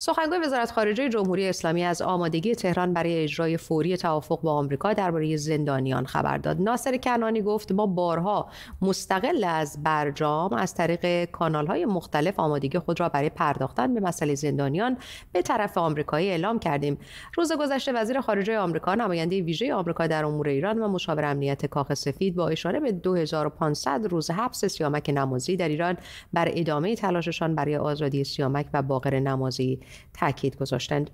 سخنگوی وزارت خارجه جمهوری اسلامی از آمادگی تهران برای اجرای فوری توافق با آمریکا درباره زندانیان خبر داد. ناصر کنانی گفت ما بارها مستقل از برجام از طریق کانال‌های مختلف آمادگی خود را برای پرداختن به مسئله زندانیان به طرف آمریکایی اعلام کردیم. روز گذشته وزیر خارجه آمریکا نماینده ویژه آمریکا در امور ایران و مشاور امنیت کاخ سفید با اشاره به 2500 روز حبس سیامک نمازی در ایران بر ادامه تلاششان برای آزادی سیامک و باقر نمازی تاکید گذاشتند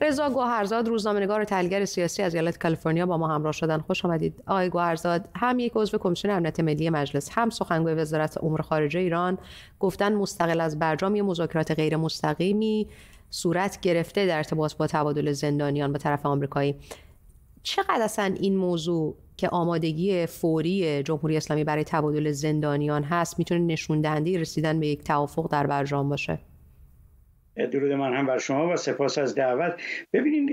رضا گوهرزاد روزنامه‌نگار و تحلیلگر سیاسی از ایالت کالیفرنیا با ما همراه شدن خوش آمدید آقای گوهرزاد هم یک عضو کمیسیون امنیت ملی مجلس هم سخنگوی وزارت امور خارجه ایران گفتن مستقل از برجام مذاکرات غیر مستقیمی صورت گرفته در ارتباط با تبادل زندانیان به طرف آمریکایی چقدر اصلا این موضوع که آمادگی فوری جمهوری اسلامی برای تبادل زندانیان هست میتونه نشون دهنده رسیدن به یک توافق در برجام باشه درود من هم بر شما و سپاس از دعوت ببینید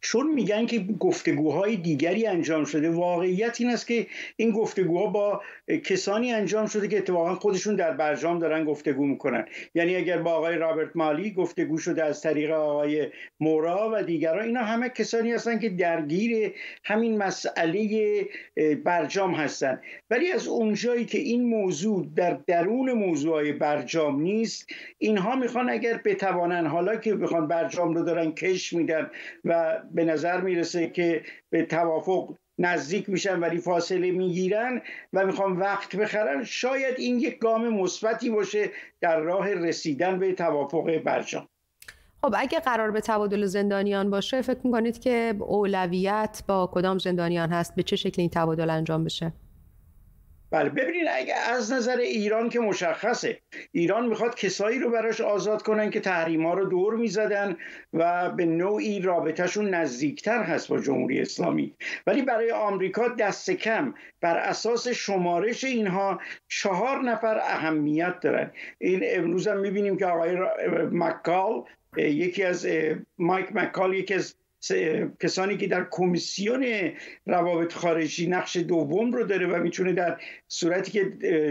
چون میگن که گفتگوهای دیگری انجام شده واقعیت این است که این گفتگوها با کسانی انجام شده که اتفاقا خودشون در برجام دارن گفتگو میکنن یعنی اگر با آقای رابرت مالی گفتگو شده از طریق آقای مورا و دیگران اینا همه کسانی هستند که درگیر همین مسئله برجام هستند ولی از اونجایی که این موضوع در درون موضوعهای برجام نیست اینها میخوان اگر بتوانن حالا که بخوان برجام رو دارن کش میدن و به نظر میرسه که به توافق نزدیک میشن ولی فاصله میگیرن و میخوان وقت بخرن شاید این یک گام مثبتی باشه در راه رسیدن به توافق برجام خب اگه قرار به تبادل زندانیان باشه فکر میکنید که اولویت با کدام زندانیان هست به چه شکل این تبادل انجام بشه بله ببینید اگه از نظر ایران که مشخصه ایران میخواد کسایی رو براش آزاد کنن که تحریما رو دور میزدن و به نوعی رابطهشون نزدیکتر هست با جمهوری اسلامی ولی برای آمریکا دست کم بر اساس شمارش اینها چهار نفر اهمیت دارن این امروز هم میبینیم که آقای مکال یکی از مایک مکال یکی از کسانی که در کمیسیون روابط خارجی نقش دوم رو داره و میتونه در صورتی که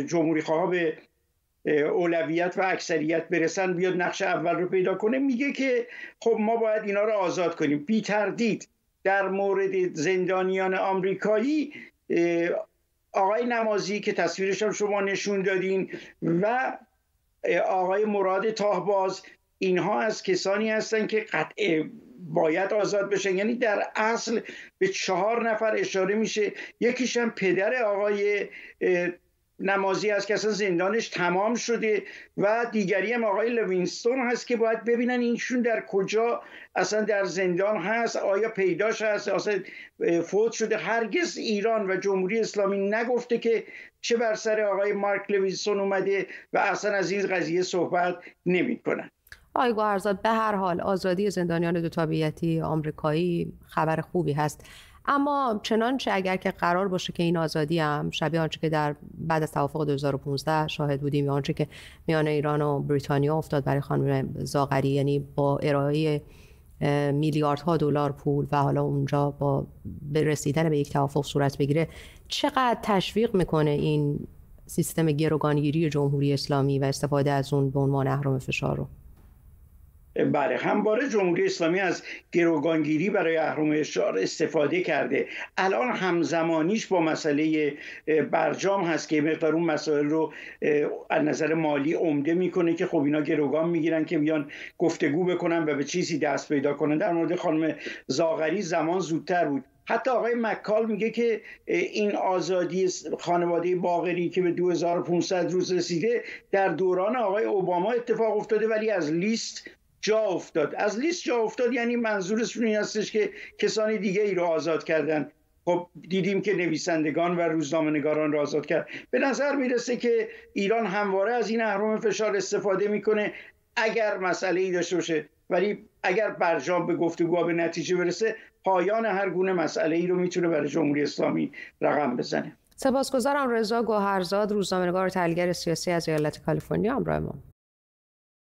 جمهوری خواه به اولویت و اکثریت برسن بیاد نقش اول رو پیدا کنه میگه که خب ما باید اینا رو آزاد کنیم بی تردید در مورد زندانیان آمریکایی آقای نمازی که تصویرش هم شما نشون دادین و آقای مراد تاهباز اینها از کسانی هستند که قطع باید آزاد بشن یعنی در اصل به چهار نفر اشاره میشه یکیش هم پدر آقای نمازی هست که اصلا زندانش تمام شده و دیگری هم آقای لوینستون هست که باید ببینن اینشون در کجا اصلا در زندان هست آیا پیداش هست اصلا فوت شده هرگز ایران و جمهوری اسلامی نگفته که چه بر سر آقای مارک لوینستون اومده و اصلا از این قضیه صحبت کنن آقای گوهرزاد به هر حال آزادی زندانیان دو تابعیتی آمریکایی خبر خوبی هست اما چنانچه اگر که قرار باشه که این آزادی هم شبیه آنچه که در بعد از توافق 2015 شاهد بودیم یا آنچه که میان ایران و بریتانیا افتاد برای خانم زاغری یعنی با ارائه میلیاردها دلار پول و حالا اونجا با رسیدن به یک توافق صورت بگیره چقدر تشویق میکنه این سیستم گروگانگیری جمهوری اسلامی و استفاده از اون به عنوان اهرام فشار رو بله همواره جمهوری اسلامی از گروگانگیری برای اهرم اشعار استفاده کرده الان همزمانیش با مسئله برجام هست که مقدار اون مسائل رو از نظر مالی عمده میکنه که خب اینا گروگان میگیرن که میان گفتگو بکنن و به چیزی دست پیدا کنن در مورد خانم زاغری زمان زودتر بود حتی آقای مکال میگه که این آزادی خانواده باغری که به 2500 روز رسیده در دوران آقای اوباما اتفاق افتاده ولی از لیست جا افتاد از لیست جا افتاد یعنی منظورشون این هستش که کسانی دیگه ای رو آزاد کردن خب دیدیم که نویسندگان و روزنامهنگاران را آزاد کرد به نظر میرسه که ایران همواره از این اهرام فشار استفاده میکنه اگر مسئله ای داشته باشه ولی اگر برجام به گفتگوها به نتیجه برسه پایان هر گونه مسئله ای رو میتونه برای جمهوری اسلامی رقم بزنه سپاسگزارم رضا گوهرزاد روزنامه‌نگار تحلیلگر سیاسی از ایالت کالیفرنیا همراه ما